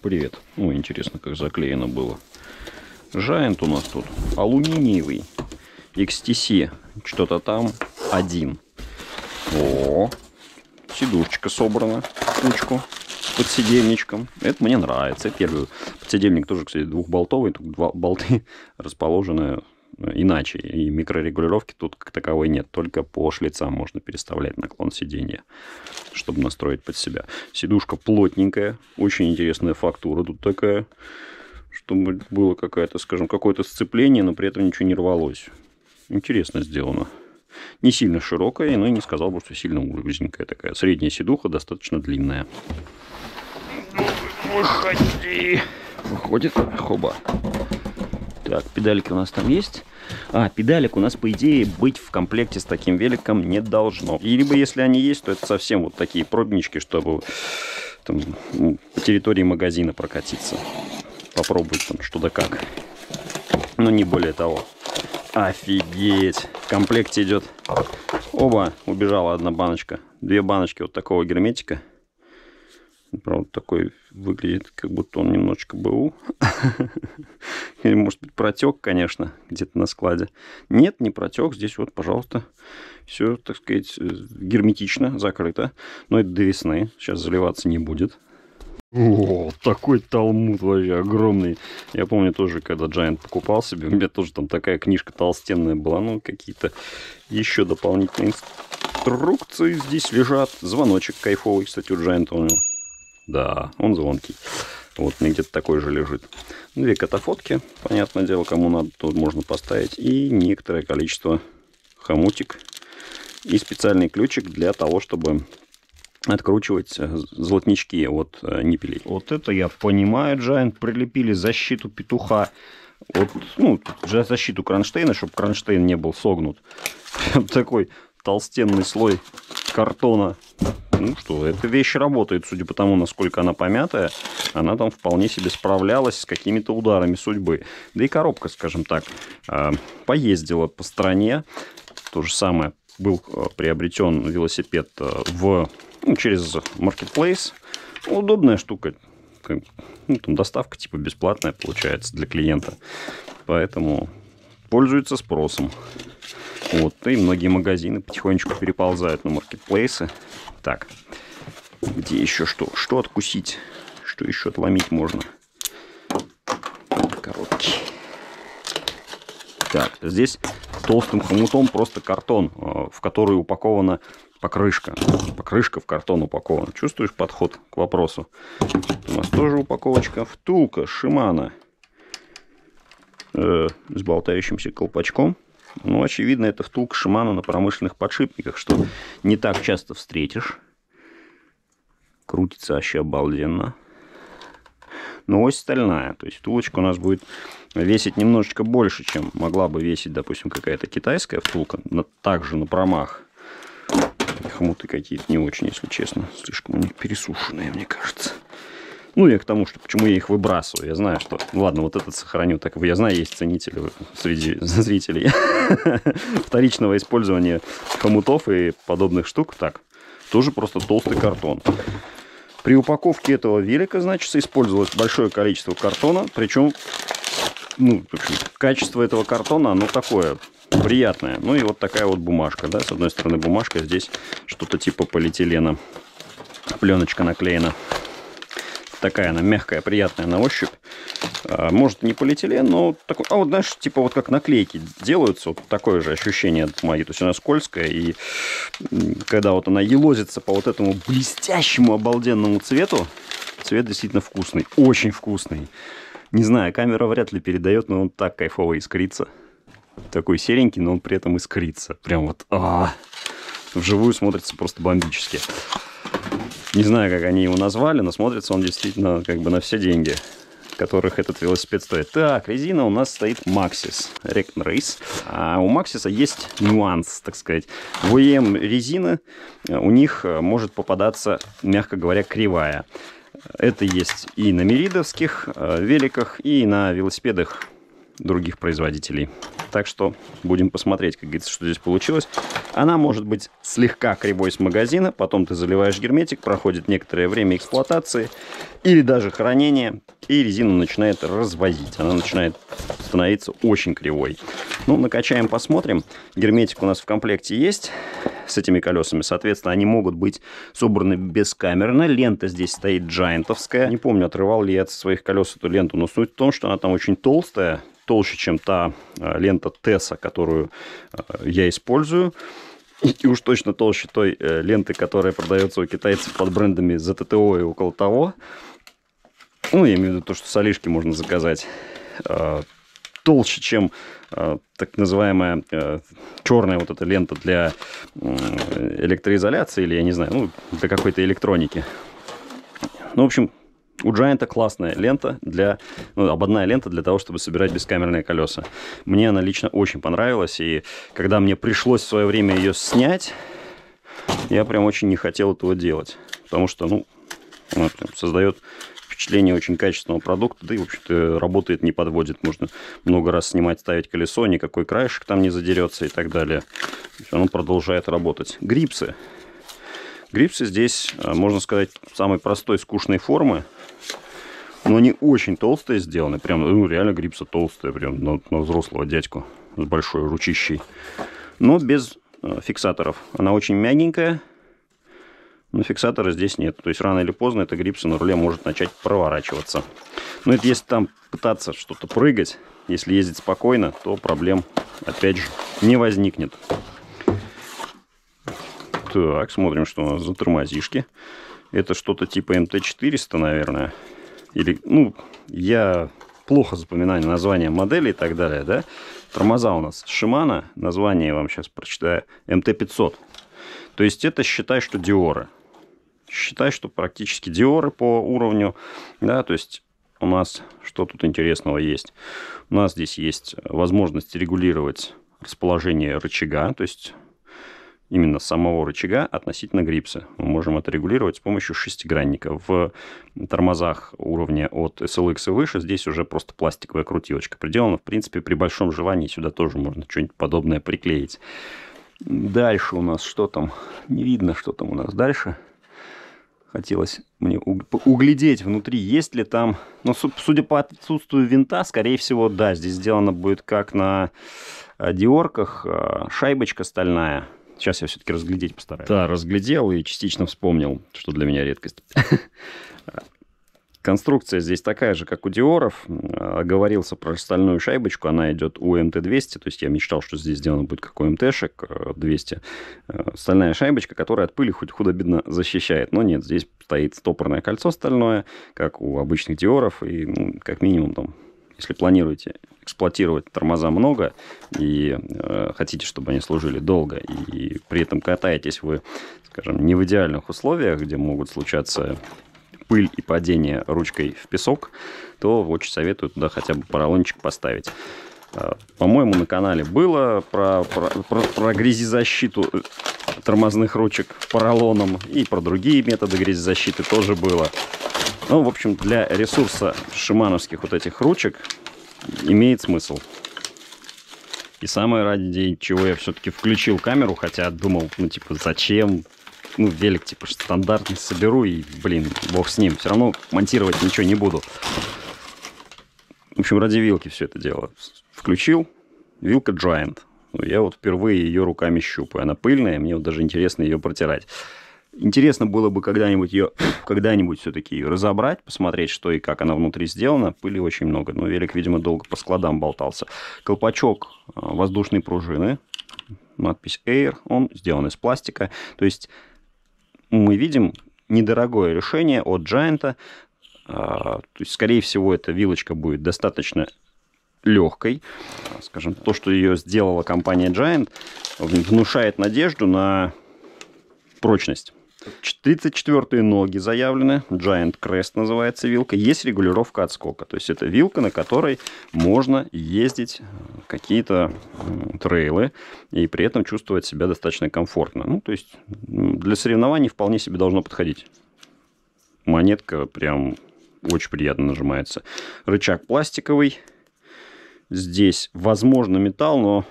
Привет. Ну, интересно, как заклеено было. Giant у нас тут алюминиевый. XTC что-то там один. О, сидушечка собрана кучку под сиденьечком. Это мне нравится. Я первый подсидельник тоже, кстати, двухболтовый. Тут два болты расположены иначе. И микрорегулировки тут как таковой нет. Только по шлицам можно переставлять наклон сиденья, чтобы настроить под себя. Сидушка плотненькая, очень интересная фактура тут такая, чтобы было какое-то, скажем, какое-то сцепление, но при этом ничего не рвалось. Интересно сделано. Не сильно широкая, но и не сказал бы, что сильно узенькая такая. Средняя сидуха достаточно длинная. Выходи! Выходит, хоба. Так, педалик у нас там есть. А, педалик у нас, по идее, быть в комплекте с таким великом не должно. И либо если они есть, то это совсем вот такие пробнички, чтобы там, ну, по территории магазина прокатиться. Попробовать там что то как. Но не более того. Офигеть! В комплекте идет... Оба, убежала одна баночка. Две баночки вот такого герметика. Правда, такой выглядит, как будто он немножечко БУ. Или, может быть, протек, конечно, где-то на складе. Нет, не протек. Здесь вот, пожалуйста, все, так сказать, э, герметично, закрыто. Но это до весны. Сейчас заливаться не будет. О, такой талмуд вообще огромный. Я помню тоже, когда Giant покупал себе, у меня тоже там такая книжка толстенная была, ну, какие-то еще дополнительные инструкции здесь лежат. Звоночек кайфовый, кстати, у Giant у него. Да, он звонкий. Вот мне где-то такой же лежит. Две катафотки, понятное дело, кому надо, тут можно поставить. И некоторое количество хомутик. И специальный ключик для того, чтобы откручивать э, золотнички от э, непилей. Вот это я понимаю, Giant прилепили защиту петуха Вот ну, защиту кронштейна, чтобы кронштейн не был согнут. Прям такой толстенный слой картона. Ну что, эта вещь работает, судя по тому, насколько она помятая. Она там вполне себе справлялась с какими-то ударами судьбы. Да и коробка, скажем так, а, поездила по стране. То же самое был а, приобретен велосипед а, в, ну, через Marketplace. Удобная штука. Ну, там доставка типа бесплатная получается для клиента. Поэтому пользуется спросом. Вот, и многие магазины потихонечку переползают на маркетплейсы. Так, где еще что? Что откусить? Что еще отломить можно? Короткий. Так, здесь толстым хомутом просто картон, э, в который упакована покрышка. Покрышка в картон упакована. Чувствуешь подход к вопросу? У нас тоже упаковочка. Втулка Шимана э, с болтающимся колпачком. Ну, очевидно, это втулка Шимана на промышленных подшипниках, что не так часто встретишь. Крутится вообще обалденно. Но ось стальная, то есть втулочка у нас будет весить немножечко больше, чем могла бы весить, допустим, какая-то китайская втулка, но также на промах. Хмуты какие-то не очень, если честно. Слишком у них пересушенные, мне кажется. Ну, я к тому, что почему я их выбрасываю. Я знаю, что... Ну, ладно, вот этот сохраню. Так я знаю, есть ценители среди зрителей вторичного использования хомутов и подобных штук. Так, тоже просто толстый картон. При упаковке этого велика, значит, использовалось большое количество картона. Причем, ну, в общем, качество этого картона, оно такое приятное. Ну и вот такая вот бумажка, да, с одной стороны бумажка, здесь что-то типа полиэтилена. Пленочка наклеена. Такая она мягкая, приятная на ощупь. А, может не полиэтилен, но такой... А вот, знаешь, типа вот как наклейки делаются, вот такое же ощущение от моей. То есть она скользкая, и когда вот она елозится по вот этому блестящему обалденному цвету, цвет действительно вкусный, очень вкусный. Не знаю, камера вряд ли передает, но он так кайфово искрится. Такой серенький, но он при этом искрится. Прям вот а -а -а. вживую смотрится просто бомбически. Не знаю, как они его назвали, но смотрится он действительно как бы на все деньги которых этот велосипед стоит. Так, резина у нас стоит Maxxis, Recon Race. А у Maxis есть нюанс, так сказать. В УЕМ резина э, у них э, может попадаться, мягко говоря, кривая. Это есть и на меридовских э, великах, и на велосипедах других производителей. Так что будем посмотреть, как говорится, что здесь получилось. Она может быть слегка кривой с магазина, потом ты заливаешь герметик, проходит некоторое время эксплуатации или даже хранения, и резина начинает развозить. Она начинает становиться очень кривой. Ну, накачаем, посмотрим. Герметик у нас в комплекте есть с этими колесами. Соответственно, они могут быть собраны бескамерно. Лента здесь стоит джайнтовская. Не помню, отрывал ли я от своих колес эту ленту, но суть в том, что она там очень толстая толще, чем та э, лента Теса, которую э, я использую. И уж точно толще той э, ленты, которая продается у китайцев под брендами ZTO и около того. Ну, я имею в виду то, что солишки можно заказать. Толще, чем так называемая черная вот эта лента для электроизоляции или, я не знаю, ну, для какой-то электроники. Ну, в общем, у Giant классная лента для... Ну, ободная лента для того, чтобы собирать бескамерные колеса. Мне она лично очень понравилась, и когда мне пришлось в свое время ее снять, я прям очень не хотел этого делать, потому что, ну, она прям создает впечатление очень качественного продукта, да и, в общем-то, работает, не подводит. Можно много раз снимать, ставить колесо, никакой краешек там не задерется и так далее. Оно продолжает работать. Грипсы. Грипсы здесь, а, можно сказать, самой простой, скучной формы. Но они очень толстые сделаны. Прям, ну, реально грипса толстая, прям на, на взрослого дядьку с большой ручищей. Но без э, фиксаторов. Она очень мягенькая, но фиксатора здесь нет. То есть рано или поздно эта грипса на руле может начать проворачиваться. Но это если там пытаться что-то прыгать, если ездить спокойно, то проблем, опять же, не возникнет. Так, смотрим, что у нас за тормозишки. Это что-то типа МТ-400, наверное или, ну, я плохо запоминаю название модели и так далее, да. Тормоза у нас Шимана, название я вам сейчас прочитаю, МТ-500. То есть это считай, что Диоры. Считай, что практически Диоры по уровню, да, то есть у нас что тут интересного есть? У нас здесь есть возможность регулировать расположение рычага, то есть именно самого рычага относительно грипса. Мы можем это регулировать с помощью шестигранника. В тормозах уровня от SLX и выше здесь уже просто пластиковая крутилочка приделана. В принципе, при большом желании сюда тоже можно что-нибудь подобное приклеить. Дальше у нас что там? Не видно, что там у нас дальше. Хотелось мне углядеть внутри, есть ли там... Ну, судя по отсутствию винта, скорее всего, да. Здесь сделано будет как на э, диорках. Э, шайбочка стальная – Сейчас я все-таки разглядеть постараюсь. Да, разглядел и частично вспомнил, что для меня редкость. Конструкция здесь такая же, как у Диоров. А, говорился про стальную шайбочку, она идет у МТ-200, то есть я мечтал, что здесь сделано будет как у МТ-шек 200. Э, э, стальная шайбочка, которая от пыли хоть худо-бедно защищает, но нет, здесь стоит стопорное кольцо стальное, как у обычных Диоров, и ну, как минимум там если планируете эксплуатировать тормоза много и э, хотите, чтобы они служили долго, и при этом катаетесь вы, скажем, не в идеальных условиях, где могут случаться пыль и падение ручкой в песок, то очень советую туда хотя бы поролончик поставить. А, по-моему, на канале было про, про, про, про грязезащиту э, тормозных ручек поролоном и про другие методы грязезащиты тоже было. Ну, в общем, для ресурса шимановских вот этих ручек имеет смысл. И самое ради чего я все-таки включил камеру, хотя думал, ну, типа, зачем? Ну, велик, типа, стандартный соберу и, блин, бог с ним. Все равно монтировать ничего не буду. В общем, ради вилки все это дело включил. Вилка Giant. Ну, я вот впервые ее руками щупаю. Она пыльная, мне вот даже интересно ее протирать. Интересно было бы когда-нибудь ее, когда-нибудь все-таки ее разобрать, посмотреть, что и как она внутри сделана. Пыли очень много, но ну, велик, видимо, долго по складам болтался. Колпачок э, воздушной пружины, надпись Air, он сделан из пластика. То есть мы видим недорогое решение от Giant. Э, то есть, скорее всего, эта вилочка будет достаточно легкой. Э, скажем, то, что ее сделала компания Giant, внушает надежду на прочность. 34 ноги заявлены. Giant Crest называется вилка. Есть регулировка отскока. То есть это вилка, на которой можно ездить э, какие-то трейлы и при этом чувствовать себя достаточно комфортно. Ну, то есть для соревнований вполне себе должно подходить. Монетка прям очень приятно нажимается. Рычаг пластиковый. Здесь, возможно, металл, но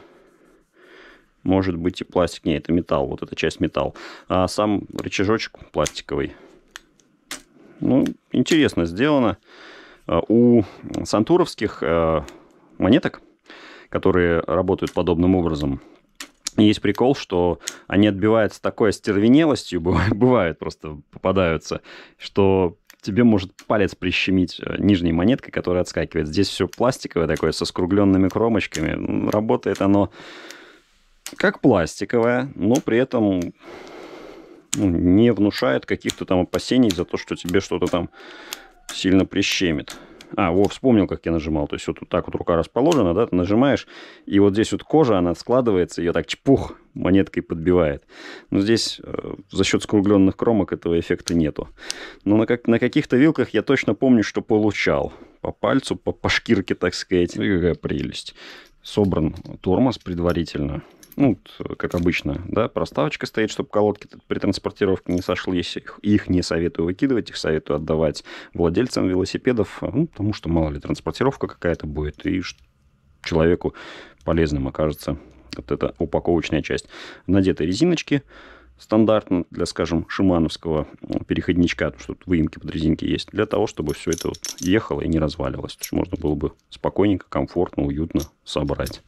может быть и пластик. Не, это металл, вот эта часть металл. А сам рычажочек пластиковый. Ну, интересно сделано. А, у сантуровских а, монеток, которые работают подобным образом, есть прикол, что они отбиваются такой остервенелостью, бывает просто попадаются, что тебе может палец прищемить э, нижней монеткой, которая отскакивает. Здесь все пластиковое такое, со скругленными кромочками. Работает оно как пластиковая, но при этом ну, не внушает каких-то там опасений за то, что тебе что-то там сильно прищемит. А, во, вспомнил, как я нажимал. То есть вот, вот так вот рука расположена, да, ты нажимаешь, и вот здесь вот кожа, она складывается, ее так чпух монеткой подбивает. Но здесь э, за счет скругленных кромок этого эффекта нету. Но на, как, на каких-то вилках я точно помню, что получал. По пальцу, по, по шкирке, так сказать. Ну и какая прелесть. Собран тормоз предварительно ну, как обычно, да, проставочка стоит, чтобы колодки при транспортировке не сошлись. Их не советую выкидывать, их советую отдавать владельцам велосипедов, а, ну, потому что, мало ли, транспортировка какая-то будет, и человеку полезным окажется вот эта упаковочная часть. Надеты резиночки стандартно для, скажем, шимановского переходничка, потому что тут выемки под резинки есть, для того, чтобы все это вот ехало и не разваливалось. То есть можно было бы спокойненько, комфортно, уютно собрать.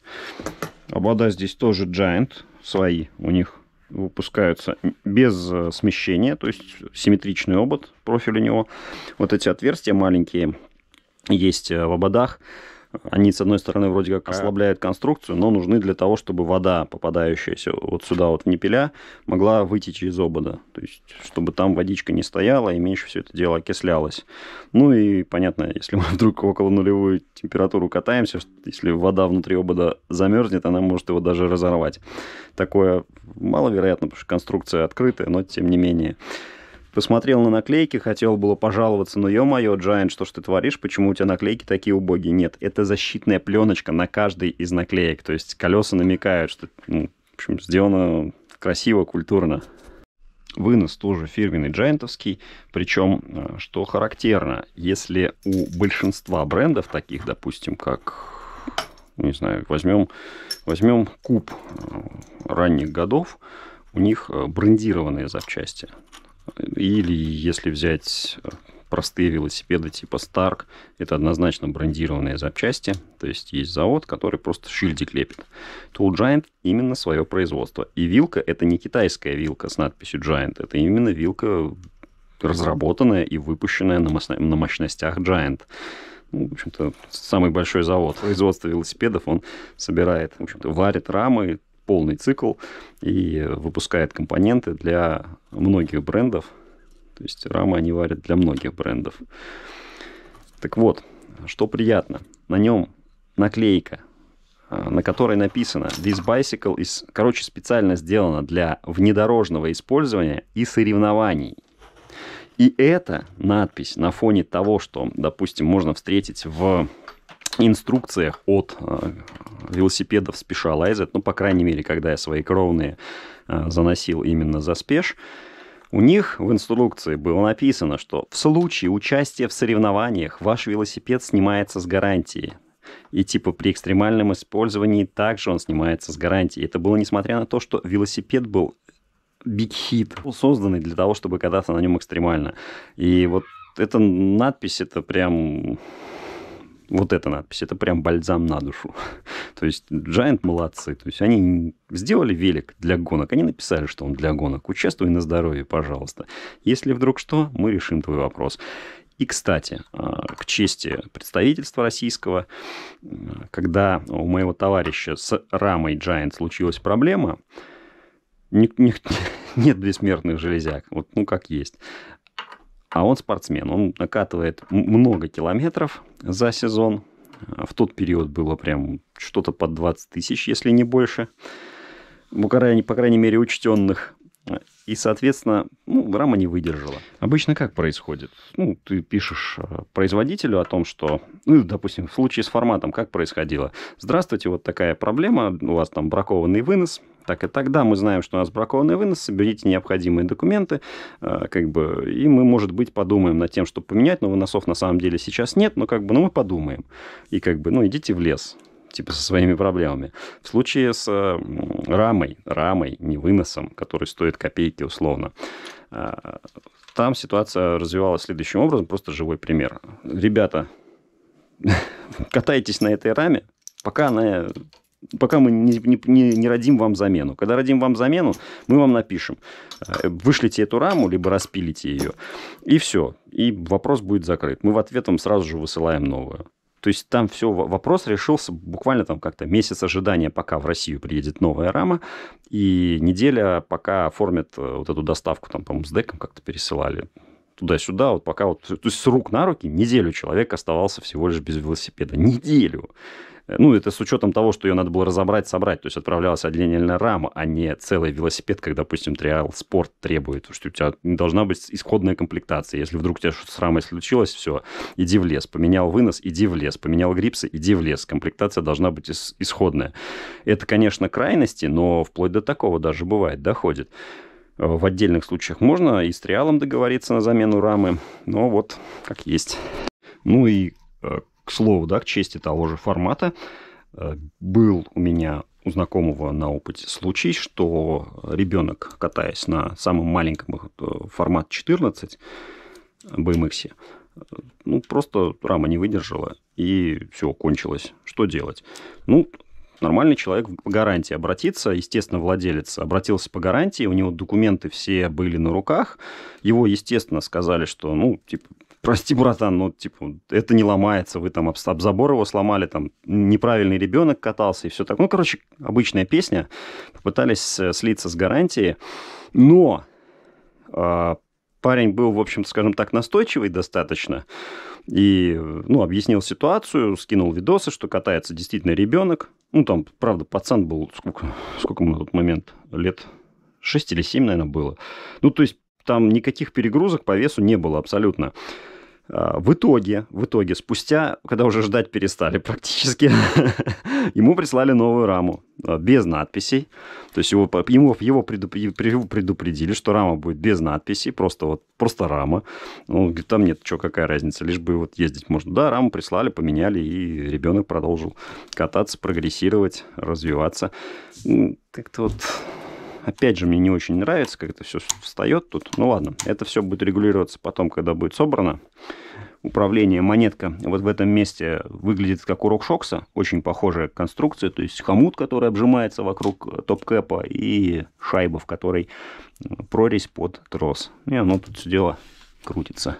Обода а здесь тоже Giant, свои у них выпускаются без э, смещения, то есть симметричный обод, профиль у него. Вот эти отверстия маленькие есть э, в ободах. Они, с одной стороны, вроде как ослабляют конструкцию, но нужны для того, чтобы вода, попадающаяся вот сюда вот в непеля, могла выйти через обода. То есть, чтобы там водичка не стояла и меньше все это дело окислялось. Ну и, понятно, если мы вдруг около нулевой температуру катаемся, если вода внутри обода замерзнет, она может его даже разорвать. Такое маловероятно, потому что конструкция открытая, но тем не менее. Посмотрел на наклейки, хотел было пожаловаться, но ё-моё, Giant, что ж ты творишь, почему у тебя наклейки такие убогие? Нет, это защитная пленочка на каждой из наклеек, то есть колеса намекают, что ну, в общем, сделано красиво, культурно. Вынос тоже фирменный джайнтовский, причем, э, что характерно, если у большинства брендов, таких, допустим, как не знаю, возьмем, возьмем куб э, ранних годов, у них э, брендированные запчасти. Или если взять э, простые велосипеды типа Stark, это однозначно брендированные запчасти, то есть есть завод, который просто шильдик лепит. Tool Giant именно свое производство. И вилка это не китайская вилка с надписью Giant, это именно вилка разработанная и выпущенная на, мощностях Giant. Ну, в общем-то, самый большой завод производства велосипедов, он собирает, в общем-то, варит рамы, полный цикл и выпускает компоненты для многих брендов. То есть рамы они варят для многих брендов. Так вот, что приятно, на нем наклейка, а, на которой написано «This bicycle is...» Короче, специально сделано для внедорожного использования и соревнований. И эта надпись на фоне того, что, допустим, можно встретить в инструкциях от э, велосипедов Specialized, ну, по крайней мере, когда я свои кровные э, заносил именно за спеш, у них в инструкции было написано, что в случае участия в соревнованиях ваш велосипед снимается с гарантии. И типа при экстремальном использовании также он снимается с гарантии. Это было несмотря на то, что велосипед был big hit, созданный для того, чтобы кататься на нем экстремально. И вот эта надпись, это прям вот эта надпись, это прям бальзам на душу. то есть Giant молодцы. То есть они сделали велик для гонок, они написали, что он для гонок. Участвуй на здоровье, пожалуйста. Если вдруг что, мы решим твой вопрос. И, кстати, а, к чести представительства российского, а, когда у моего товарища с рамой Giant случилась проблема, нет бессмертных железяк, вот ну как есть. А он спортсмен, он накатывает много километров за сезон. В тот период было прям что-то под 20 тысяч, если не больше. Ну, по крайней мере, учтенных. И, соответственно, ну, рама не выдержала. Обычно как происходит? Ну, ты пишешь э, производителю о том, что, ну, допустим, в случае с форматом, как происходило? Здравствуйте, вот такая проблема, у вас там бракованный вынос, так и тогда мы знаем, что у нас бракованный вынос, соберите необходимые документы, э, как бы, и мы, может быть, подумаем над тем, чтобы поменять, но выносов на самом деле сейчас нет, но как бы, ну, мы подумаем. И как бы, ну, идите в лес типа со своими проблемами. В случае с э, рамой, рамой, не выносом, который стоит копейки условно, э, там ситуация развивалась следующим образом, просто живой пример. Ребята, катайтесь на этой раме, пока она пока мы не, не, не, не родим вам замену. Когда родим вам замену, мы вам напишем. Э, вышлите эту раму, либо распилите ее. И все. И вопрос будет закрыт. Мы в ответ вам сразу же высылаем новую. То есть там все, вопрос решился буквально там как-то месяц ожидания, пока в Россию приедет новая рама, и неделя, пока оформят э, вот эту доставку, там, по-моему, с деком как-то пересылали туда-сюда, вот пока вот, то есть с рук на руки неделю человек оставался всего лишь без велосипеда. Неделю! Э, ну, это с учетом того, что ее надо было разобрать, собрать. То есть отправлялась отдельная рама, а не целый велосипед, как, допустим, триал спорт требует, что у тебя должна быть исходная комплектация. Если вдруг у тебя что-то с рамой случилось, все, иди в лес. Поменял вынос, иди в лес. Поменял грипсы, иди в лес. Комплектация должна быть ис исходная. Это, конечно, крайности, но вплоть до такого даже бывает, доходит. Э, в отдельных случаях можно и с триалом договориться на замену рамы, но вот как есть. Ну и э, к слову, да, к чести того же формата, э, был у меня у знакомого на опыте случай, что ребенок, катаясь на самом маленьком э, формат 14 э, BMX, ну, просто рама не выдержала, и все, кончилось. Что делать? Ну, нормальный человек по гарантии обратится, естественно, владелец обратился по гарантии, у него документы все были на руках, его, естественно, сказали, что, ну, типа, прости, братан, ну, типа, это не ломается, вы там об, об забор его сломали, там, неправильный ребенок катался и все так. Ну, короче, обычная песня, попытались э, слиться с гарантией, но э, парень был, в общем-то, скажем так, настойчивый достаточно, и, ну, объяснил ситуацию, скинул видосы, что катается действительно ребенок, ну, там, правда, пацан был, сколько, сколько ему на тот момент, лет 6 или 7, наверное, было. Ну, то есть там никаких перегрузок по весу не было абсолютно. А, в итоге, в итоге, спустя, когда уже ждать перестали практически, ему прислали новую раму а, без надписей. То есть его, ему, его предупредили, что рама будет без надписей, просто вот просто рама. Ну, говорит, там нет, что, какая разница, лишь бы вот ездить можно. Да, раму прислали, поменяли, и ребенок продолжил кататься, прогрессировать, развиваться. так то вот Опять же, мне не очень нравится, как это все встает тут. Ну ладно, это все будет регулироваться потом, когда будет собрано. Управление монетка вот в этом месте выглядит как у Шокса, очень похожая конструкция, то есть хомут, который обжимается вокруг э, топ-кэпа и шайба, в которой э, прорезь под трос. И оно ну тут все дело крутится.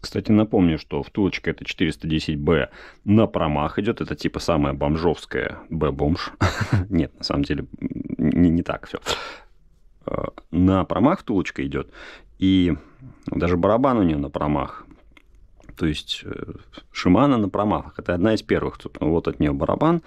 Кстати, напомню, что втулочка это 410 б на промах идет. Это типа самая бомжовская б бомж Нет, на самом деле не, не так все. А, на промах втулочка идет. И даже барабан у нее на промах. То есть э, Шимана на промах. Это одна из первых. Вот от нее барабан.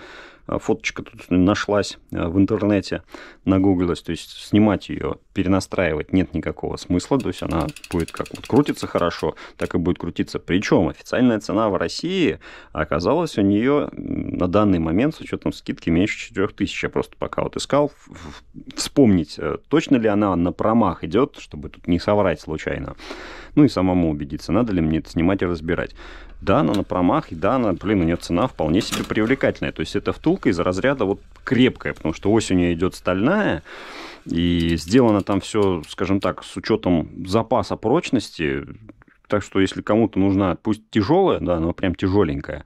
Э, фоточка тут нашлась э, в интернете, нагуглилась. То есть снимать ее, перенастраивать нет никакого смысла. То есть она будет как вот крутится хорошо, так и будет крутиться. Причем официальная цена в России оказалась у нее на данный момент с учетом скидки меньше 4000. Я просто пока вот искал, вспомнить, э, точно ли она на промах идет, чтобы тут не соврать случайно. Ну и самому убедиться, надо ли мне это снимать и разбирать. Дана на промах, и да, Дана, блин, у нее цена вполне себе привлекательная. То есть это втулка из разряда вот крепкая, потому что ось у нее идет стальная, и сделано там все, скажем так, с учетом запаса прочности, так что если кому-то нужна, пусть тяжелая, да, но прям тяжеленькая,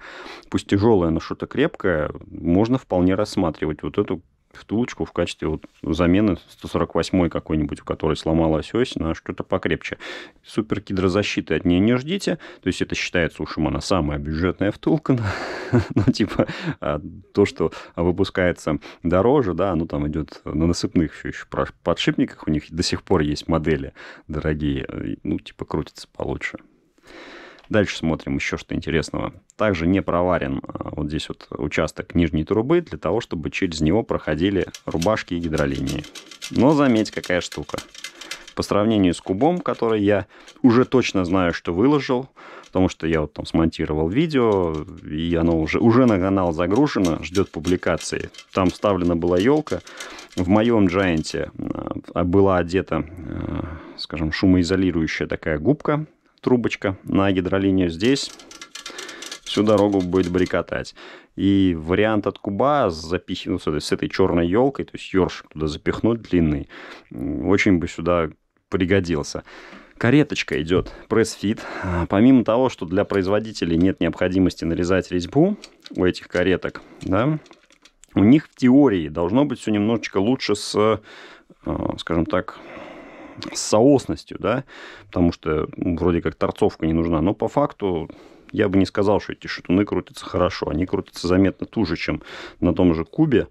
пусть тяжелая, но что-то крепкое, можно вполне рассматривать вот эту втулочку в качестве вот замены 148 какой-нибудь, у которой сломалась ось, на что-то покрепче. Супер гидрозащиты от нее не ждите. То есть это считается, уж она самая бюджетная втулка. ну, типа, а, то, что выпускается дороже, да, оно там идет на насыпных еще, еще подшипниках. У них до сих пор есть модели дорогие. Ну, типа, крутится получше. Дальше смотрим еще что интересного. Также не проварен а, вот здесь вот участок нижней трубы для того, чтобы через него проходили рубашки и гидролинии. Но заметь, какая штука. По сравнению с кубом, который я уже точно знаю, что выложил, потому что я вот там смонтировал видео, и оно уже, уже на канал загружено, ждет публикации. Там вставлена была елка. В моем Giant а, была одета, а, скажем, шумоизолирующая такая губка трубочка на гидролинию здесь. Всю дорогу будет брикотать И вариант от куба запихнуть ну, с этой черной елкой, то есть ершик туда запихнуть длинный, очень бы сюда пригодился. Кареточка идет пресс-фит. А, помимо того, что для производителей нет необходимости нарезать резьбу у этих кареток, да, у них в теории должно быть все немножечко лучше с, а, скажем так, с соосностью, да, потому что ну, вроде как торцовка не нужна, но по факту я бы не сказал, что эти шатуны крутятся хорошо, они крутятся заметно туже, чем на том же кубе,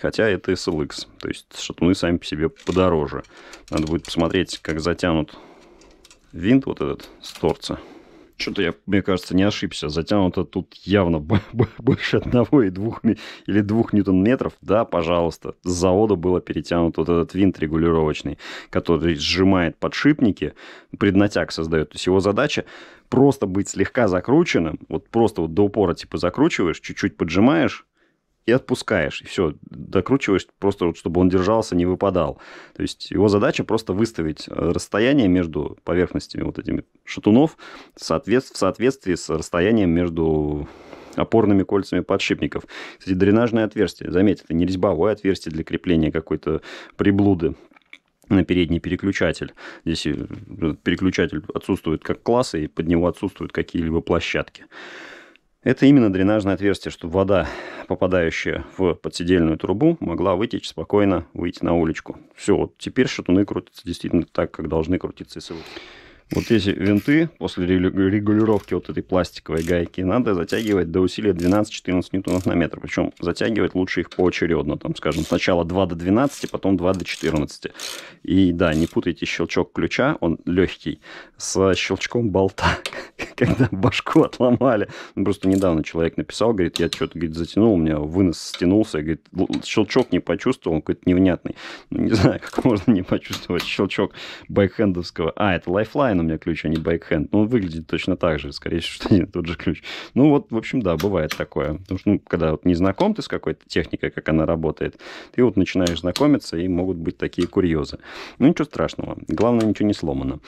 хотя это SLX, то есть шатуны сами по себе подороже. Надо будет посмотреть, как затянут винт вот этот с торца. Что-то я, мне кажется, не ошибся. Затянуто тут явно больше одного и двух или двух ньютон-метров. Да, пожалуйста. С завода было перетянут вот этот винт регулировочный, который сжимает подшипники, преднатяг создает. То есть его задача просто быть слегка закрученным. Вот просто вот до упора типа закручиваешь, чуть-чуть поджимаешь, и отпускаешь, и все, докручиваешь просто вот, чтобы он держался, не выпадал. То есть его задача просто выставить э, расстояние между поверхностями вот этими шатунов в соответствии с расстоянием между опорными кольцами подшипников. Кстати, дренажное отверстие, заметь, это не резьбовое отверстие для крепления какой-то приблуды на передний переключатель. Здесь э, переключатель отсутствует как класса, и под него отсутствуют какие-либо площадки. Это именно дренажное отверстие, чтобы вода, попадающая в подседельную трубу, могла вытечь спокойно, выйти на уличку. Все, вот теперь шатуны крутятся действительно так, как должны крутиться и ссылки. Вот эти винты после регулировки вот этой пластиковой гайки надо затягивать до усилия 12-14 ньютонов на метр. Причем затягивать лучше их поочередно. Там, скажем, сначала 2 до 12, потом 2 до 14. И да, не путайте щелчок ключа, он легкий, с щелчком болта, когда башку отломали. Ну, просто недавно человек написал, говорит, я что-то говорит, затянул, у меня вынос стянулся. Говорит, щелчок не почувствовал, он какой-то невнятный. Ну, не знаю, как можно не почувствовать щелчок байкхендовского. А, это лайфлайн у меня ключ, а не байкхенд. Ну, выглядит точно так же, скорее всего, что тот же ключ. Ну, вот, в общем, да, бывает такое. Потому что, ну, когда вот не знаком ты с какой-то техникой, как она работает, ты вот начинаешь знакомиться, и могут быть такие курьезы. Ну, ничего страшного. Главное, ничего не сломано.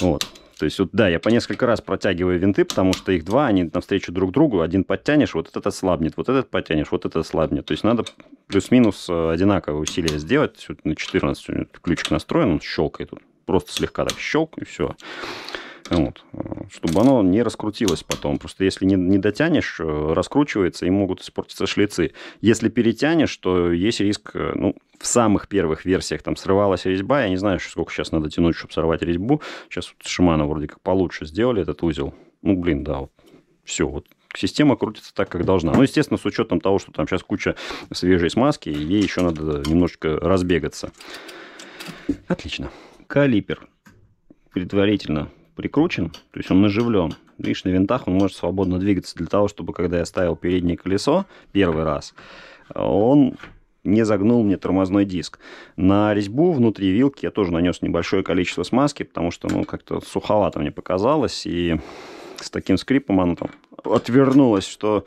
Вот. То есть, вот, да, я по несколько раз протягиваю винты, потому что их два, они навстречу друг другу. Один подтянешь, вот этот ослабнет, вот этот подтянешь, вот этот ослабнет. То есть, надо плюс-минус э, одинаковые усилия сделать. На 14 ключик настроен, он щелкает просто слегка так щелк и все. Вот. Чтобы оно не раскрутилось потом. Просто если не, не дотянешь, э, раскручивается и могут испортиться шлицы. Если перетянешь, то есть риск, э, ну, в самых первых версиях там срывалась резьба. Я не знаю, сколько сейчас надо тянуть, чтобы сорвать резьбу. Сейчас вот Шимана вроде как получше сделали этот узел. Ну, блин, да, вот. все, вот система крутится так, как должна. Ну, естественно, с учетом того, что там сейчас куча свежей смазки, ей еще надо немножечко разбегаться. Отлично калипер предварительно прикручен, то есть он наживлен. Видишь, на винтах он может свободно двигаться для того, чтобы когда я ставил переднее колесо первый раз, он не загнул мне тормозной диск. На резьбу внутри вилки я тоже нанес небольшое количество смазки, потому что ну, как-то суховато мне показалось, и с таким скрипом она там отвернулась, что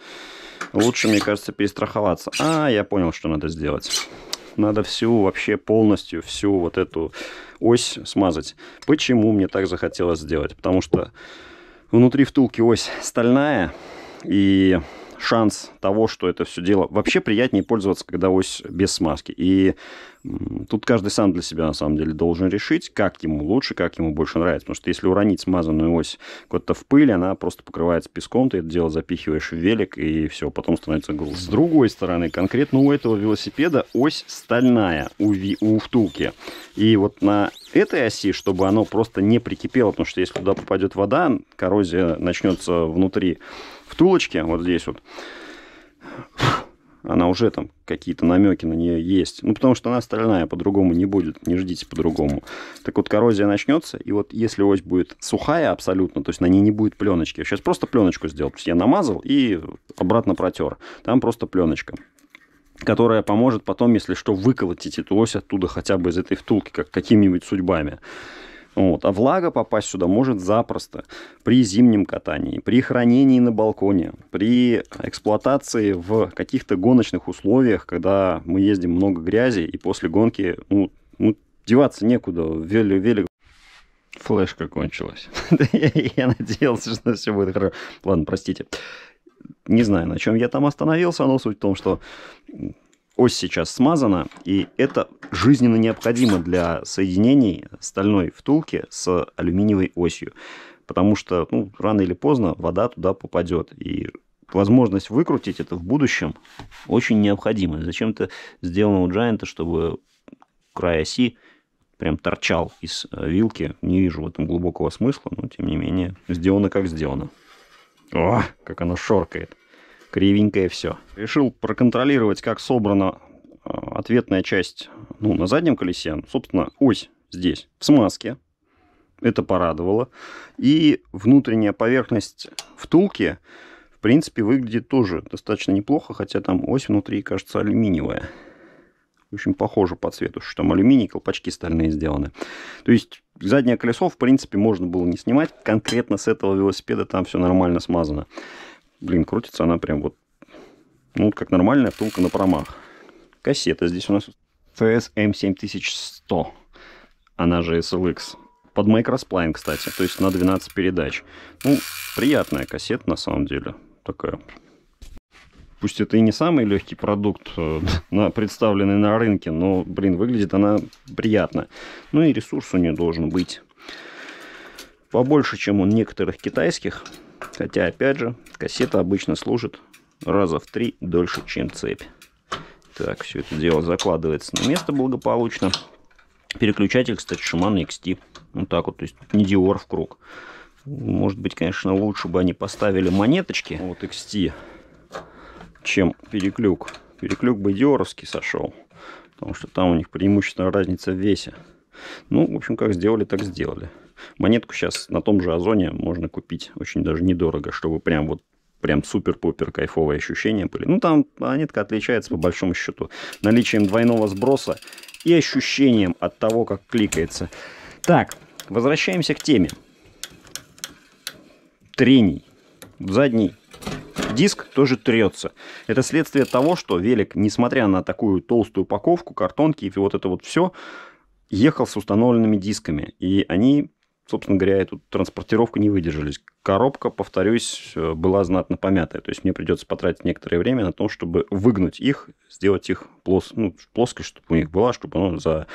лучше, мне кажется, перестраховаться. А, я понял, что надо сделать надо всю вообще полностью, всю вот эту ось смазать. Почему мне так захотелось сделать? Потому что внутри втулки ось стальная, и шанс того, что это все дело... Вообще приятнее пользоваться, когда ось без смазки. И тут каждый сам для себя, на самом деле, должен решить, как ему лучше, как ему больше нравится. Потому что если уронить смазанную ось куда-то в пыль, она просто покрывается песком, ты это дело запихиваешь в велик, и все, потом становится грустно. С другой стороны, конкретно у этого велосипеда ось стальная у, ви... у втулки. И вот на этой оси, чтобы оно просто не прикипело, потому что если туда попадет вода, коррозия начнется внутри втулочке, вот здесь вот, она уже там какие-то намеки на нее есть. Ну, потому что она стальная, по-другому не будет, не ждите по-другому. Так вот, коррозия начнется, и вот если ось будет сухая абсолютно, то есть на ней не будет пленочки. Сейчас просто пленочку сделал. То есть я намазал и обратно протер. Там просто пленочка которая поможет потом, если что, выколотить эту ось оттуда хотя бы из этой втулки, как какими-нибудь судьбами. Вот. А влага попасть сюда может запросто при зимнем катании, при хранении на балконе, при эксплуатации в каких-то гоночных условиях, когда мы ездим много грязи, и после гонки ну, ну, деваться некуда, велик, велик Флешка кончилась. я надеялся, что все будет хорошо. Ладно, простите. Не знаю, на чем я там остановился, но суть в том, что ось сейчас смазана, и это жизненно необходимо для соединений стальной втулки с алюминиевой осью, потому что ну, рано или поздно вода туда попадет, и возможность выкрутить это в будущем очень необходима. зачем это сделано у Giant, чтобы край оси прям торчал из э, вилки. Не вижу в этом глубокого смысла, но тем не менее сделано как сделано. О, как она шоркает кривенькое все. Решил проконтролировать, как собрана э, ответная часть ну, на заднем колесе. Собственно, ось здесь в смазке. Это порадовало. И внутренняя поверхность втулки, в принципе, выглядит тоже достаточно неплохо, хотя там ось внутри, кажется, алюминиевая. в общем похоже по цвету, что там алюминий, колпачки стальные сделаны. То есть заднее колесо, в принципе, можно было не снимать. Конкретно с этого велосипеда там все нормально смазано блин, крутится она прям вот, ну, вот как нормальная втулка на промах. Кассета здесь у нас M 7100 она же SLX. Под микросплайн, кстати, то есть на 12 передач. Ну, приятная кассета на самом деле, такая. Пусть это и не самый легкий продукт, э, на, представленный на рынке, но, блин, выглядит она приятно. Ну и ресурс у нее должен быть побольше, чем у некоторых китайских. Хотя, опять же, кассета обычно служит раза в три дольше, чем цепь. Так, все это дело закладывается на место благополучно. Переключатель, кстати, Шиман XT. Вот ну так вот, то есть не Dior в круг. Может быть, конечно, лучше бы они поставили монеточки. Вот XT, чем переклюк. Переклюк бы диоровский сошел. Потому что там у них преимущественно разница в весе. Ну, в общем, как сделали, так сделали. Монетку сейчас на том же Озоне можно купить очень даже недорого, чтобы прям вот прям супер-пупер кайфовые ощущения были. Ну, там монетка отличается по большому счету наличием двойного сброса и ощущением от того, как кликается. Так, возвращаемся к теме. Трений. Задний диск тоже трется. Это следствие того, что велик, несмотря на такую толстую упаковку, картонки и вот это вот все, ехал с установленными дисками. И они собственно говоря, эту транспортировку не выдержались. Коробка, повторюсь, э, была знатно помятая. То есть мне придется потратить некоторое время на то, чтобы выгнуть их, сделать их плос... ну, плоской, чтобы у них была, чтобы оно за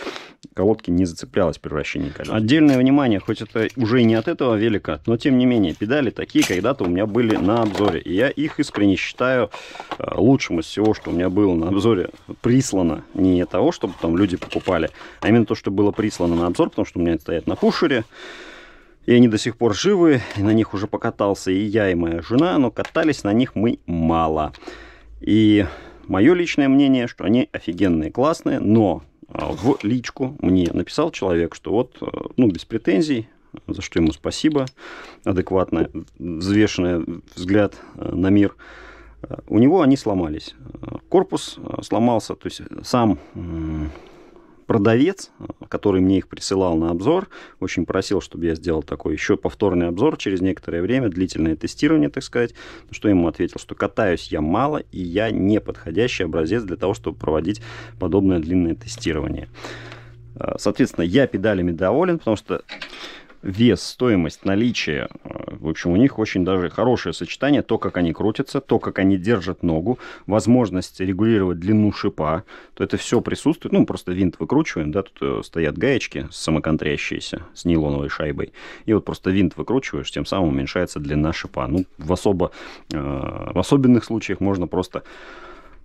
колодки не зацеплялось при вращении колес. Отдельное внимание, хоть это уже и не от этого велика, но тем не менее, педали такие когда-то у меня были на обзоре. И я их искренне считаю э, лучшим из всего, что у меня было на обзоре прислано. Не того, чтобы там люди покупали, а именно то, что было прислано на обзор, потому что у меня стоят на пушере. И они до сих пор живы, и на них уже покатался и я, и моя жена, но катались на них мы мало. И мое личное мнение, что они офигенные, классные, но а, в личку мне написал человек, что вот, э, ну, без претензий, за что ему спасибо, адекватный, взвешенный взгляд э, на мир. Э, у него они сломались. Корпус сломался, то есть сам продавец, который мне их присылал на обзор, очень просил, чтобы я сделал такой еще повторный обзор через некоторое время, длительное тестирование, так сказать, что я ему ответил, что катаюсь я мало, и я не подходящий образец для того, чтобы проводить подобное длинное тестирование. Э, соответственно, я педалями доволен, потому что вес, стоимость, наличие. Э, в общем, у них очень даже хорошее сочетание. То, как они крутятся, то, как они держат ногу, возможность регулировать длину шипа. То это все присутствует. Ну, просто винт выкручиваем, да, тут э, стоят гаечки самоконтрящиеся с нейлоновой шайбой. И вот просто винт выкручиваешь, тем самым уменьшается длина шипа. Ну, в, особо, э, в особенных случаях можно просто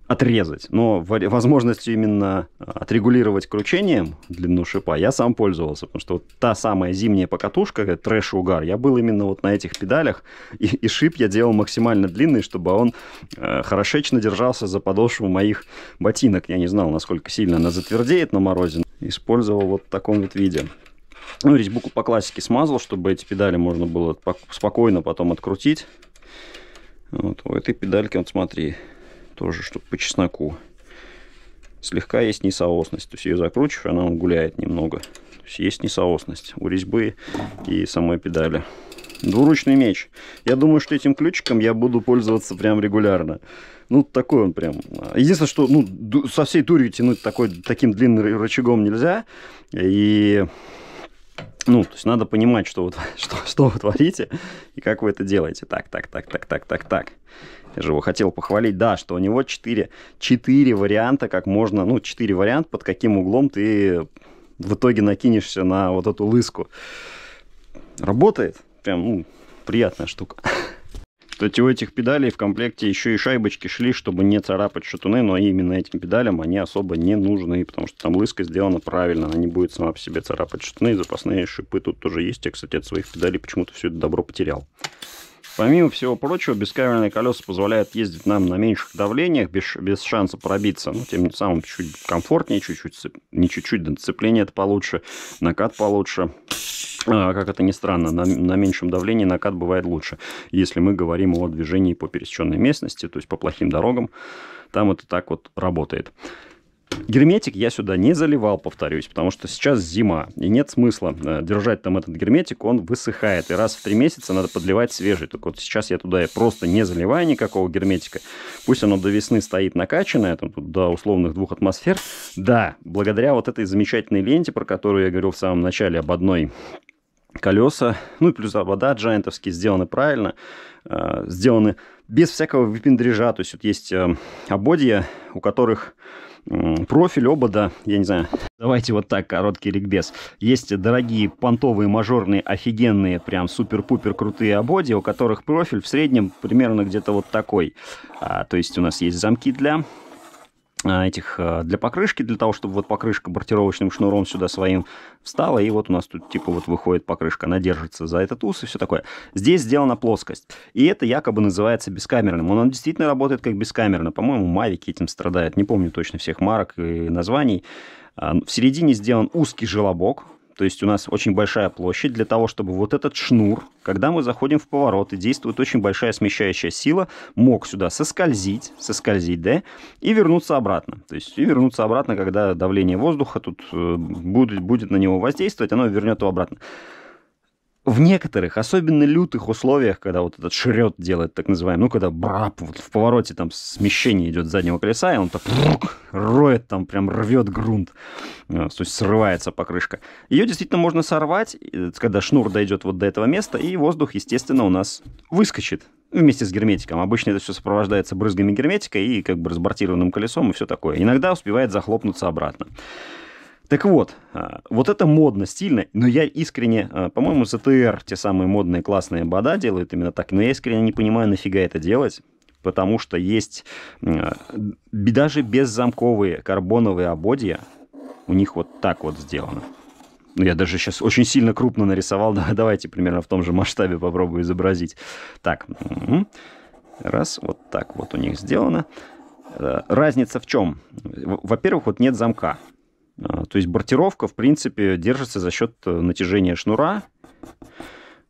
отрезать. Но возможностью именно а, отрегулировать кручением длину шипа я сам пользовался, потому что вот та самая зимняя покатушка, э, трэш-угар, я был именно вот на этих педалях, и, и шип я делал максимально длинный, чтобы он э, хорошечно держался за подошву моих ботинок. Я не знал, насколько сильно она затвердеет на морозе. Использовал вот в таком вот виде. Ну, резьбуку по классике смазал, чтобы эти педали можно было спокойно потом открутить. Вот у этой педальки, вот смотри, тоже, чтобы по чесноку. Слегка есть несоосность. То есть ее закручиваешь, она гуляет немного. То есть есть несоосность у резьбы и самой педали. Двуручный меч. Я думаю, что этим ключиком я буду пользоваться прям регулярно. Ну, такой он прям. Единственное, что ну, со всей дурью тянуть такой, таким длинным рычагом нельзя. И ну, то есть надо понимать, что вот что, что вы творите и как вы это делаете. Так, так, так, так, так, так, так. Я же его хотел похвалить, да, что у него 4, 4 варианта, как можно, ну, 4 варианта, под каким углом ты в итоге накинешься на вот эту лыску. Работает. Прям, ну, приятная штука. Кстати, у этих педалей в комплекте еще и шайбочки шли, чтобы не царапать шатуны, но именно этим педалям они особо не нужны, потому что там лыска сделана правильно, она не будет сама по себе царапать шатуны, запасные шипы тут тоже есть, я, кстати, от своих педалей почему-то все это добро потерял. Помимо всего прочего, бескамерные колеса позволяют ездить нам на меньших давлениях, без, без шанса пробиться. Но ну, тем самым чуть комфортнее, чуть-чуть, не чуть-чуть, да, цепление это получше, накат получше. А, как это ни странно, на, на меньшем давлении накат бывает лучше, если мы говорим о движении по пересеченной местности, то есть по плохим дорогам. Там это так вот работает. Герметик я сюда не заливал, повторюсь, потому что сейчас зима, и нет смысла э, держать там этот герметик, он высыхает, и раз в три месяца надо подливать свежий. Так вот сейчас я туда просто не заливаю никакого герметика, пусть оно до весны стоит накачанное, там, до условных двух атмосфер. Да, благодаря вот этой замечательной ленте, про которую я говорил в самом начале, об одной колеса, ну и плюс вода джайантовские сделаны правильно, э, сделаны без всякого выпендрежа, то есть вот есть э, ободья, у которых профиль обода, я не знаю, давайте вот так, короткий ликбез. Есть дорогие понтовые, мажорные, офигенные, прям супер-пупер крутые ободи, у которых профиль в среднем примерно где-то вот такой. А, то есть у нас есть замки для Э, этих э, для покрышки, для того, чтобы вот покрышка бортировочным шнуром сюда своим встала, и вот у нас тут типа вот выходит покрышка, она держится за этот ус и все такое. Здесь сделана плоскость, и это якобы называется бескамерным. Он, он действительно работает как бескамерно, по-моему, мавики этим страдают, не помню точно всех марок и названий. Э, в середине сделан узкий желобок, то есть у нас очень большая площадь для того, чтобы вот этот шнур, когда мы заходим в поворот и действует очень большая смещающая сила, мог сюда соскользить, соскользить, да, и вернуться обратно. То есть и вернуться обратно, когда давление воздуха тут э, будет, будет на него воздействовать, оно вернет его обратно в некоторых, особенно лютых условиях, когда вот этот шрет делает, так называемый, ну, когда брап, вот в повороте там смещение идет заднего колеса, и он так рук, роет там, прям рвет грунт, э, то есть срывается покрышка. Ее действительно можно сорвать, э, когда шнур дойдет вот до этого места, и воздух, естественно, у нас выскочит вместе с герметиком. Обычно это все сопровождается брызгами герметика и как бы разбортированным колесом и все такое. Иногда успевает захлопнуться обратно. Так вот, а, вот это модно, стильно, но я искренне, а, по-моему, ZTR, те самые модные классные бода делают именно так, но я искренне не понимаю, нафига это делать, потому что есть а, даже беззамковые карбоновые ободья, у них вот так вот сделано. Ну, я даже сейчас очень сильно крупно нарисовал, да, давайте примерно в том же масштабе попробую изобразить. Так, раз, вот так вот у них сделано. Э, разница в чем? Во-первых, вот нет замка. А, то есть бортировка, в принципе, держится за счет э, натяжения шнура,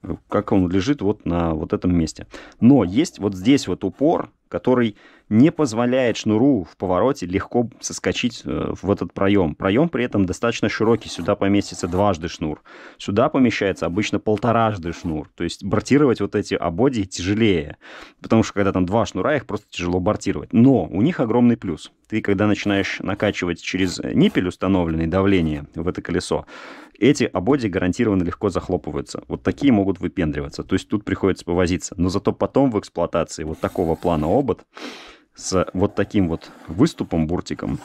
э, как он лежит вот на вот этом месте. Но есть вот здесь вот упор, который не позволяет шнуру в повороте легко соскочить э, в этот проем. Проем при этом достаточно широкий, сюда поместится дважды шнур. Сюда помещается обычно полторажды шнур. То есть бортировать вот эти ободи тяжелее, потому что когда там два шнура, их просто тяжело бортировать. Но у них огромный плюс. Ты, когда начинаешь накачивать через э, ниппель установленный давление в это колесо, эти ободи гарантированно легко захлопываются. Вот такие могут выпендриваться. То есть тут приходится повозиться. Но зато потом в эксплуатации вот такого плана обод с вот таким вот выступом, буртиком.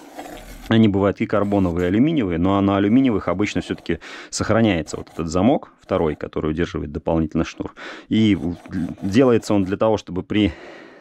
Они бывают и карбоновые, и алюминиевые, но на алюминиевых обычно все-таки сохраняется вот этот замок, второй, который удерживает дополнительно шнур. И делается он для того, чтобы при,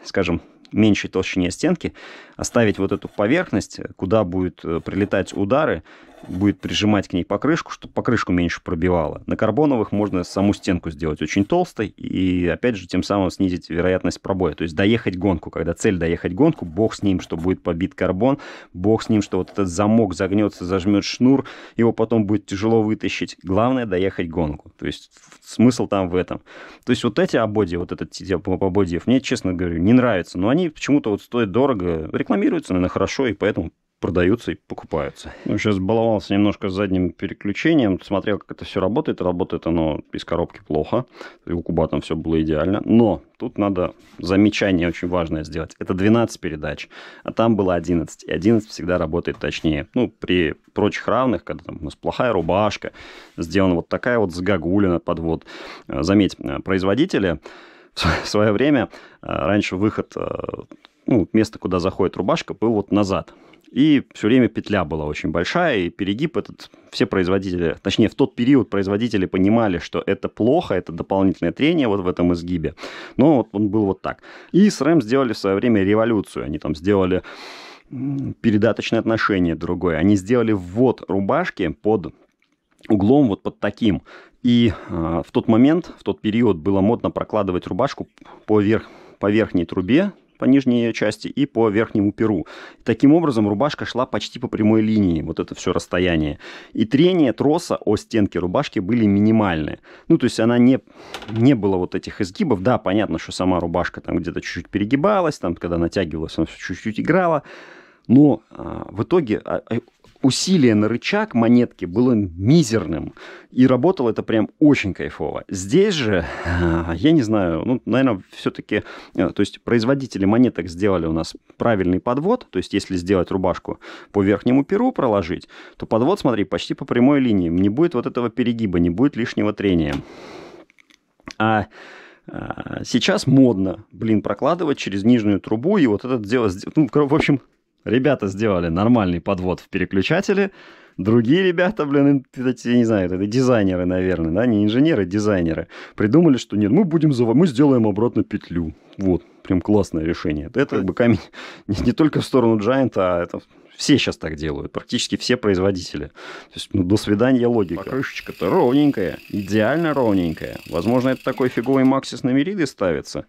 скажем, меньшей толщине стенки оставить вот эту поверхность, куда будут э, прилетать удары, будет прижимать к ней покрышку, чтобы покрышку меньше пробивала. На карбоновых можно саму стенку сделать очень толстой и, опять же, тем самым снизить вероятность пробоя. То есть доехать гонку, когда цель доехать гонку, бог с ним, что будет побит карбон, бог с ним, что вот этот замок загнется, зажмет шнур, его потом будет тяжело вытащить. Главное доехать гонку. То есть смысл там в этом. То есть вот эти ободи, вот этот типа ободьев, мне, честно говорю, не нравятся, Но они почему-то вот стоят дорого, рекламируются, наверное, хорошо, и поэтому продаются и покупаются. Ну, сейчас баловался немножко с задним переключением, смотрел, как это все работает. Работает оно из коробки плохо. У Куба там все было идеально. Но тут надо замечание очень важное сделать. Это 12 передач, а там было 11. И 11 всегда работает точнее. Ну, при прочих равных, когда там у нас плохая рубашка, сделана вот такая вот сгагулина под вот. Э, заметь, э, производители в свое время, э, раньше выход, ну, место, куда заходит рубашка, был вот назад и все время петля была очень большая, и перегиб этот все производители, точнее, в тот период производители понимали, что это плохо, это дополнительное трение вот в этом изгибе. Но вот он был вот так. И с РЭМ сделали в свое время революцию. Они там сделали передаточное отношение другое. Они сделали ввод рубашки под углом вот под таким. И э, в тот момент, в тот период было модно прокладывать рубашку поверх по верхней трубе, по нижней части и по верхнему перу. Таким образом, рубашка шла почти по прямой линии, вот это все расстояние. И трение троса о стенке рубашки были минимальны. Ну, то есть она не, не было вот этих изгибов. Да, понятно, что сама рубашка там где-то чуть-чуть перегибалась, там, когда натягивалась, она чуть-чуть играла. Но а, в итоге а, а, усилие на рычаг монетки было мизерным. И работало это прям очень кайфово. Здесь же, э, я не знаю, ну, наверное, все-таки, э, то есть производители монеток сделали у нас правильный подвод. То есть если сделать рубашку по верхнему перу проложить, то подвод, смотри, почти по прямой линии. Не будет вот этого перегиба, не будет лишнего трения. А э, сейчас модно, блин, прокладывать через нижнюю трубу и вот это дело, ну, в общем, Ребята сделали нормальный подвод в переключателе, Другие ребята, блин, я не знаю, это дизайнеры, наверное, да, не инженеры, дизайнеры, придумали, что нет, мы будем зав... мы сделаем обратно петлю. Вот, прям классное решение. Это как бы камень не, не только в сторону Giant, а это все сейчас так делают, практически все производители. То есть, ну, до свидания логика. Покрышечка-то ровненькая, идеально ровненькая. Возможно, это такой фиговый Максис на Мериды ставится.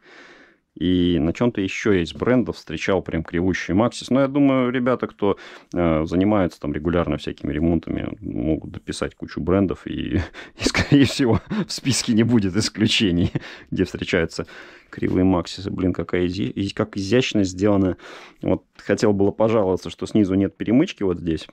И на чем-то еще есть брендов, встречал прям кривущий Максис. Но я думаю, ребята, кто э, занимается там регулярно всякими ремонтами, могут дописать кучу брендов, и, и скорее всего, в списке не будет исключений, где встречаются кривые Максисы. Блин, какая изи... как изящно сделано. Вот хотел было пожаловаться, что снизу нет перемычки вот здесь,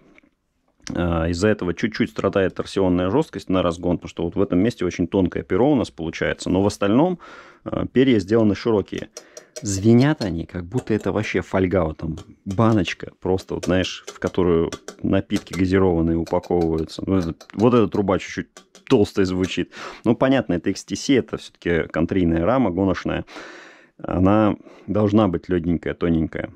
а, из-за этого чуть-чуть страдает торсионная жесткость на разгон, потому что вот в этом месте очень тонкое перо у нас получается. Но в остальном а, перья сделаны широкие. Звенят они, как будто это вообще фольга, вот там баночка, просто вот знаешь, в которую напитки газированные упаковываются. Ну, это, вот эта труба чуть-чуть толстая звучит. Ну, понятно, это XTC, это все-таки контрийная рама гоночная. Она должна быть легенькая, тоненькая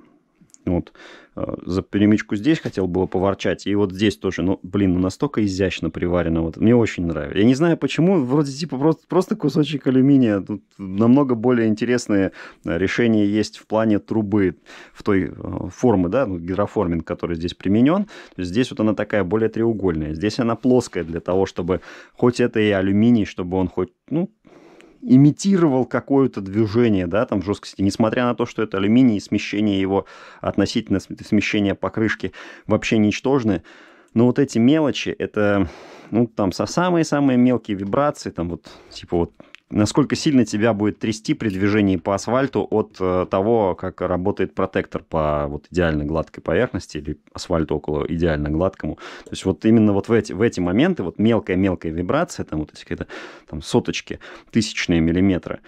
вот э, за перемычку здесь хотел было поворчать, и вот здесь тоже, ну, блин, ну настолько изящно приварено, вот, мне очень нравится. Я не знаю почему, вроде типа просто, просто кусочек алюминия, тут намного более интересные э, решения есть в плане трубы, в той э, формы, да, ну, гидроформинг, который здесь применен, здесь вот она такая более треугольная, здесь она плоская для того, чтобы, хоть это и алюминий, чтобы он хоть, ну, имитировал какое-то движение, да, там в жесткости, несмотря на то, что это алюминий, смещение его относительно смещения покрышки вообще ничтожное. Но вот эти мелочи, это, ну, там, со самые-самые мелкие вибрации, там, вот, типа, вот, насколько сильно тебя будет трясти при движении по асфальту от э, того, как работает протектор по вот идеально гладкой поверхности или асфальту около идеально гладкому. То есть вот именно вот в эти, в эти моменты, вот мелкая-мелкая вибрация, там вот эти какие-то там соточки, тысячные миллиметры,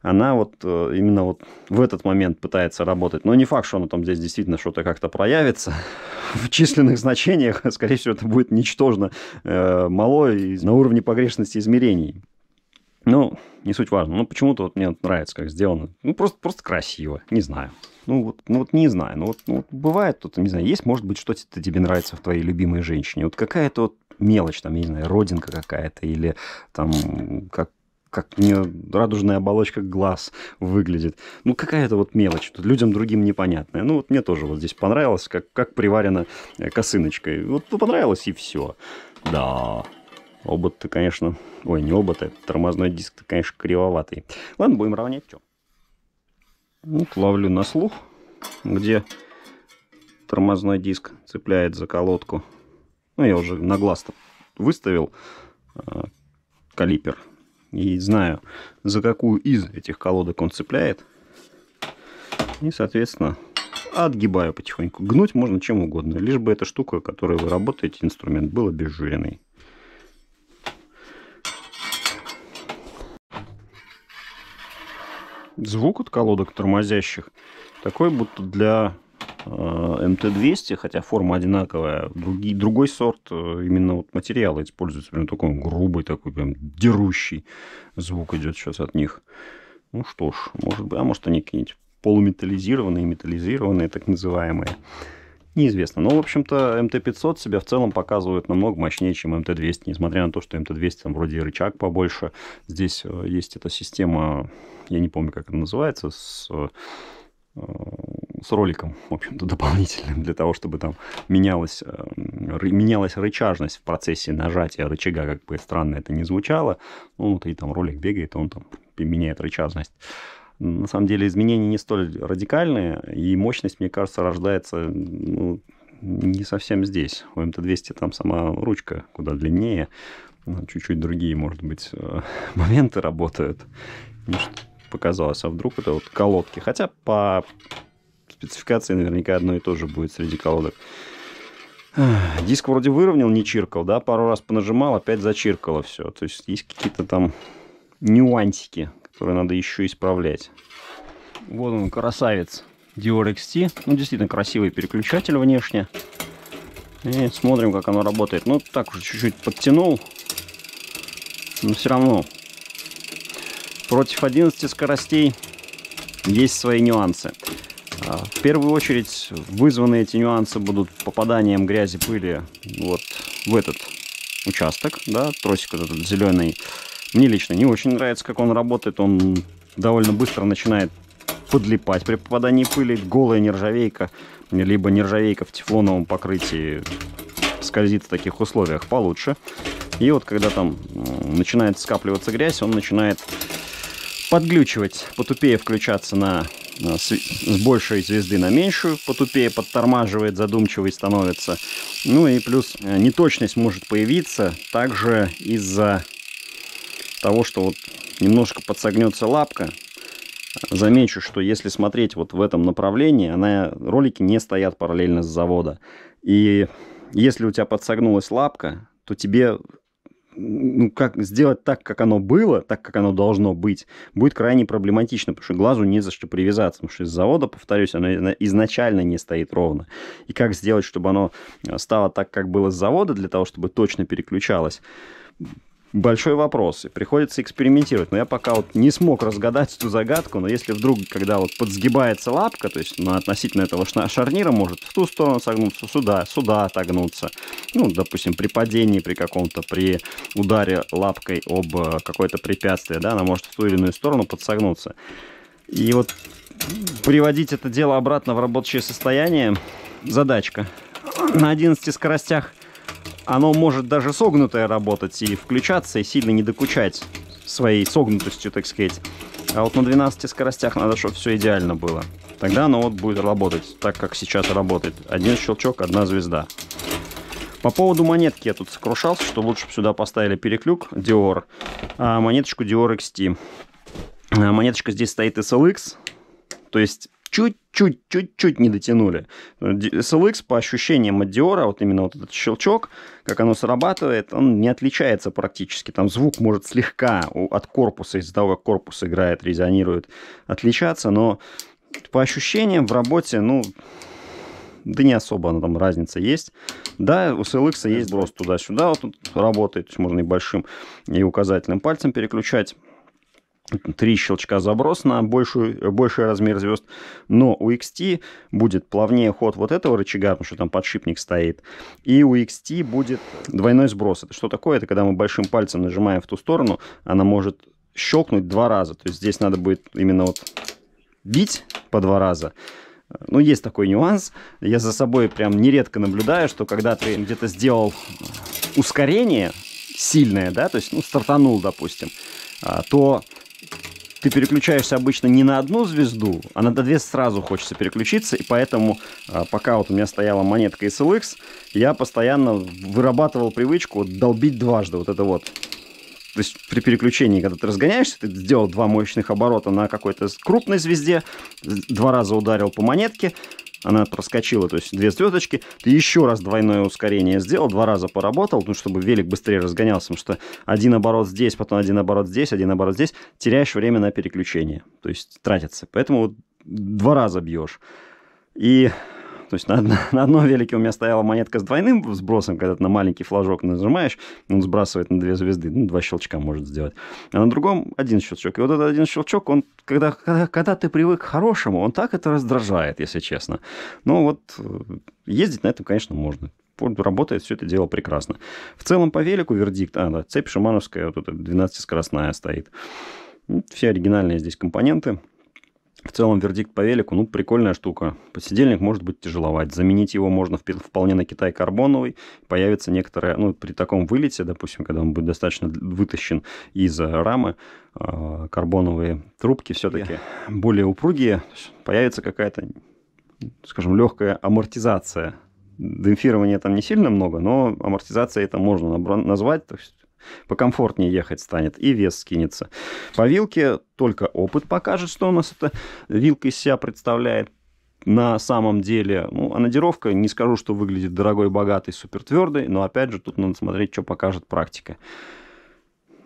она вот э, именно вот в этот момент пытается работать. Но не факт, что она там здесь действительно что-то как-то проявится. В численных значениях, скорее всего, это будет ничтожно э, мало и на уровне погрешности измерений. Ну, не суть важно. Ну, почему-то вот мне нравится, как сделано. Ну, просто, просто красиво. Не знаю. Ну вот, ну вот не знаю. Ну вот, ну, вот бывает тут, не знаю, есть, может быть, что-то тебе нравится в твоей любимой женщине. Вот какая-то вот мелочь, там, я не знаю, родинка какая-то, или там, как, как не радужная оболочка глаз выглядит. Ну, какая-то вот мелочь, тут людям другим непонятная. Ну, вот мне тоже вот здесь понравилось, как, как приварена э, косыночкой. Вот ну, понравилось, и все. Да, Обод-то, конечно... Ой, не обод, это тормозной диск-то, конечно, кривоватый. Ладно, будем равнять, что. Вот ну, ловлю на слух, где тормозной диск цепляет за колодку. Ну, я уже на глаз выставил э, калипер. И знаю, за какую из этих колодок он цепляет. И, соответственно, отгибаю потихоньку. Гнуть можно чем угодно, лишь бы эта штука, которой вы работаете, инструмент, был обезжиренный. звук от колодок тормозящих такой, будто для э, МТ-200, хотя форма одинаковая. Другие, другой сорт э, именно вот материала используется. Прям такой грубый, такой прям дерущий звук идет сейчас от них. Ну что ж, может быть, а может они какие-нибудь полуметаллизированные, металлизированные, так называемые неизвестно. Но, в общем-то, МТ-500 себя в целом показывает намного мощнее, чем МТ-200, несмотря на то, что МТ-200 там вроде рычаг побольше. Здесь э, есть эта система, я не помню, как она называется, с э, с роликом, в общем-то, дополнительным для того, чтобы там менялась, э, менялась рычажность в процессе нажатия рычага, как бы странно это не звучало. Ну, вот и там ролик бегает, он там меняет рычажность на самом деле изменения не столь радикальные, и мощность, мне кажется, рождается ну, не совсем здесь. У МТ-200 эм там сама ручка куда длиннее, ну, чуть-чуть другие, может быть, э, моменты работают. Ну, показалось, а вдруг это вот колодки. Хотя по спецификации наверняка одно и то же будет среди колодок. Диск вроде выровнял, не чиркал, да, пару раз понажимал, опять зачиркало все. То есть есть какие-то там нюансики который надо еще исправлять. Вот он, красавец Dior XT. Ну, действительно красивый переключатель внешне. И смотрим, как оно работает. Ну, так уже чуть-чуть подтянул. Но все равно против 11 скоростей есть свои нюансы. А, в первую очередь вызваны эти нюансы будут попаданием грязи пыли вот в этот участок, да, тросик этот зеленый мне лично не очень нравится, как он работает. Он довольно быстро начинает подлипать при попадании пыли. Голая нержавейка, либо нержавейка в тефлоновом покрытии скользит в таких условиях получше. И вот когда там начинает скапливаться грязь, он начинает подглючивать, потупее включаться на, на с, большей звезды на меньшую, потупее подтормаживает, задумчивый становится. Ну и плюс э, неточность может появиться также из-за того, что вот немножко подсогнется лапка, замечу, что если смотреть вот в этом направлении, она, ролики не стоят параллельно с завода. И если у тебя подсогнулась лапка, то тебе ну, как сделать так, как оно было, так, как оно должно быть, будет крайне проблематично, потому что глазу не за что привязаться, потому что из завода, повторюсь, оно изначально не стоит ровно. И как сделать, чтобы оно э, стало так, как было с завода, для того, чтобы точно переключалось, большой вопрос, и приходится экспериментировать. Но я пока вот не смог разгадать эту загадку, но если вдруг, когда вот подсгибается лапка, то есть на ну, относительно этого шарнира может в ту сторону согнуться, сюда, сюда отогнуться. Ну, допустим, при падении, при каком-то, при ударе лапкой об э, какое-то препятствие, да, она может в ту или иную сторону подсогнуться. И вот приводить это дело обратно в рабочее состояние задачка. На 11 скоростях оно может даже согнутое работать и включаться, и сильно не докучать своей согнутостью, так сказать. А вот на 12 скоростях надо, чтобы все идеально было. Тогда оно вот будет работать так, как сейчас работает. Один щелчок, одна звезда. По поводу монетки я тут сокрушался, что лучше бы сюда поставили переклюк Dior, а монеточку Dior XT. А, монеточка здесь стоит SLX, то есть чуть-чуть, чуть-чуть не дотянули. SLX по ощущениям от Dior, вот именно вот этот щелчок, как оно срабатывает, он не отличается практически. Там звук может слегка от корпуса, из-за того, как корпус играет, резонирует, отличаться, но по ощущениям в работе, ну, да не особо она там разница есть. Да, у SLX есть брос туда-сюда, вот тут работает, можно и большим, и указательным пальцем переключать три щелчка заброс на большую, больший размер звезд, но у XT будет плавнее ход вот этого рычага, потому что там подшипник стоит, и у XT будет двойной сброс. Это что такое? Это когда мы большим пальцем нажимаем в ту сторону, она может щелкнуть два раза. То есть здесь надо будет именно вот бить по два раза. Ну, есть такой нюанс. Я за собой прям нередко наблюдаю, что когда ты где-то сделал ускорение сильное, да, то есть, ну, стартанул, допустим, а, то ты переключаешься обычно не на одну звезду, а на две сразу хочется переключиться, и поэтому, а, пока вот у меня стояла монетка SLX, я постоянно вырабатывал привычку долбить дважды вот это вот. То есть при переключении, когда ты разгоняешься, ты сделал два мощных оборота на какой-то крупной звезде, два раза ударил по монетке, она проскочила, то есть две звездочки, ты еще раз двойное ускорение сделал, два раза поработал, ну, чтобы велик быстрее разгонялся, потому что один оборот здесь, потом один оборот здесь, один оборот здесь, теряешь время на переключение, то есть тратится. Поэтому вот два раза бьешь. И то есть на, одно на одном велике у меня стояла монетка с двойным сбросом, когда ты на маленький флажок нажимаешь, он сбрасывает на две звезды, ну, два щелчка может сделать. А на другом один щелчок. И вот этот один щелчок, он, когда, когда, когда ты привык к хорошему, он так это раздражает, если честно. Но вот э, ездить на этом, конечно, можно работает все это дело прекрасно. В целом по велику вердикт, а, да, цепь шимановская, вот эта 12-скоростная стоит. Все оригинальные здесь компоненты – в целом вердикт по велику, ну, прикольная штука. Подсидельник может быть тяжеловать. Заменить его можно вполне на Китай карбоновый. Появится некоторая, ну, при таком вылете, допустим, когда он будет достаточно вытащен из э, рамы, э, карбоновые трубки все-таки более упругие. Появится какая-то, скажем, легкая амортизация демпфирования там не сильно много, но амортизация это можно назвать. То есть Покомфортнее ехать станет, и вес скинется. По вилке только опыт покажет, что у нас эта вилка из себя представляет на самом деле, ну, а надировка, не скажу, что выглядит дорогой, богатый супер твердой, но опять же, тут надо смотреть, что покажет практика.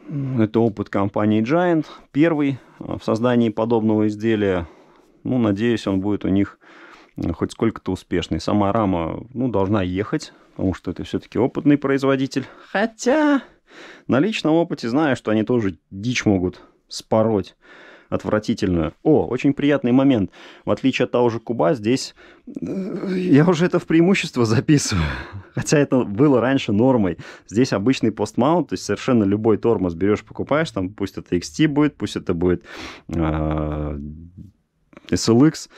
Ну, это опыт компании Giant, первый э, в создании подобного изделия. Ну, надеюсь, он будет у них э, хоть сколько-то успешный. Сама рама, ну, должна ехать, потому что это все-таки опытный производитель. Хотя, на личном опыте знаю, что они тоже дичь могут спороть отвратительную. О, очень приятный момент. В отличие от того же Куба, здесь э, я уже это в преимущество записываю. Хотя это было раньше нормой. Здесь обычный постмаунт, то есть совершенно любой тормоз берешь, покупаешь, там пусть это XT будет, пусть это будет э, а, SLX,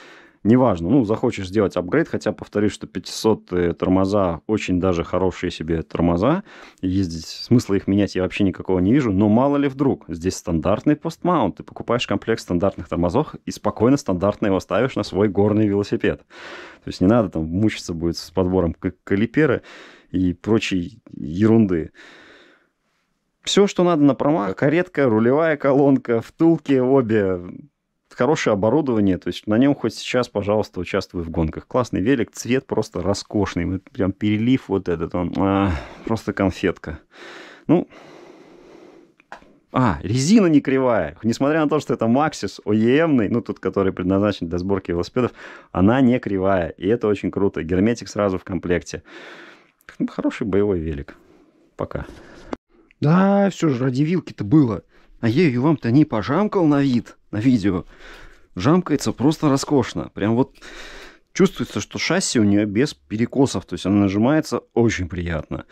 неважно, ну, захочешь сделать апгрейд, хотя, повторюсь, что 500 тормоза, очень даже хорошие себе тормоза, ездить, смысла их менять я вообще никакого не вижу, но мало ли вдруг, здесь стандартный постмаунт, ты покупаешь комплект стандартных тормозов и спокойно стандартно его ставишь на свой горный велосипед. То есть не надо там мучиться будет с подбором калиперы и прочей ерунды. Все, что надо на промах, каретка, рулевая колонка, втулки обе, хорошее оборудование, то есть на нем хоть сейчас, пожалуйста, участвуй в гонках. Классный велик, цвет просто роскошный, мы прям перелив вот этот, он а, просто конфетка. Ну, а, резина не кривая. Несмотря на то, что это Максис OEM, ну, тот, который предназначен для сборки велосипедов, она не кривая. И это очень круто. Герметик сразу в комплекте. Ну, хороший боевой велик. Пока. Да, все же ради вилки-то было. А ею вам-то не пожамкал на вид на видео. Жамкается просто роскошно. Прям вот чувствуется, что шасси у нее без перекосов. То есть она нажимается очень приятно.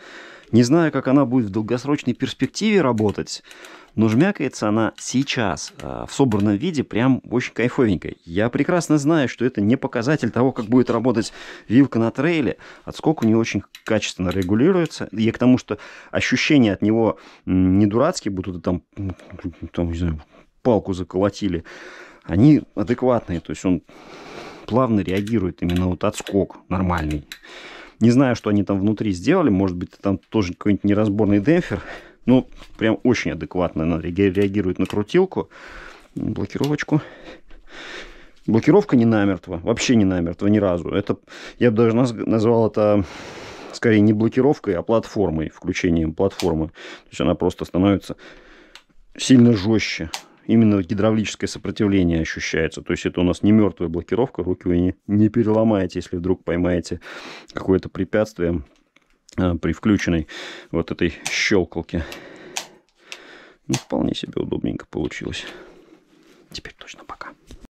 Не знаю, как она будет в долгосрочной перспективе работать, но жмякается она сейчас а, в собранном виде прям очень кайфовенько. Я прекрасно знаю, что это не показатель того, как будет работать вилка на трейле. Отскок а у нее очень качественно регулируется. Я к тому, что ощущения от него не дурацкие будут, там, там не знаю, палку заколотили. Они адекватные, то есть он плавно реагирует именно вот отскок нормальный. Не знаю, что они там внутри сделали, может быть, там тоже какой-нибудь неразборный демпфер, но прям очень адекватно она реагирует на крутилку, блокировочку. Блокировка не намертво, вообще не намертво ни разу. Это, я бы даже назвал это скорее не блокировкой, а платформой, включением платформы. То есть она просто становится сильно жестче именно гидравлическое сопротивление ощущается. То есть это у нас не мертвая блокировка, руки вы не, не переломаете, если вдруг поймаете какое-то препятствие э, при включенной вот этой щелкалке. Ну, вполне себе удобненько получилось. Теперь точно пока.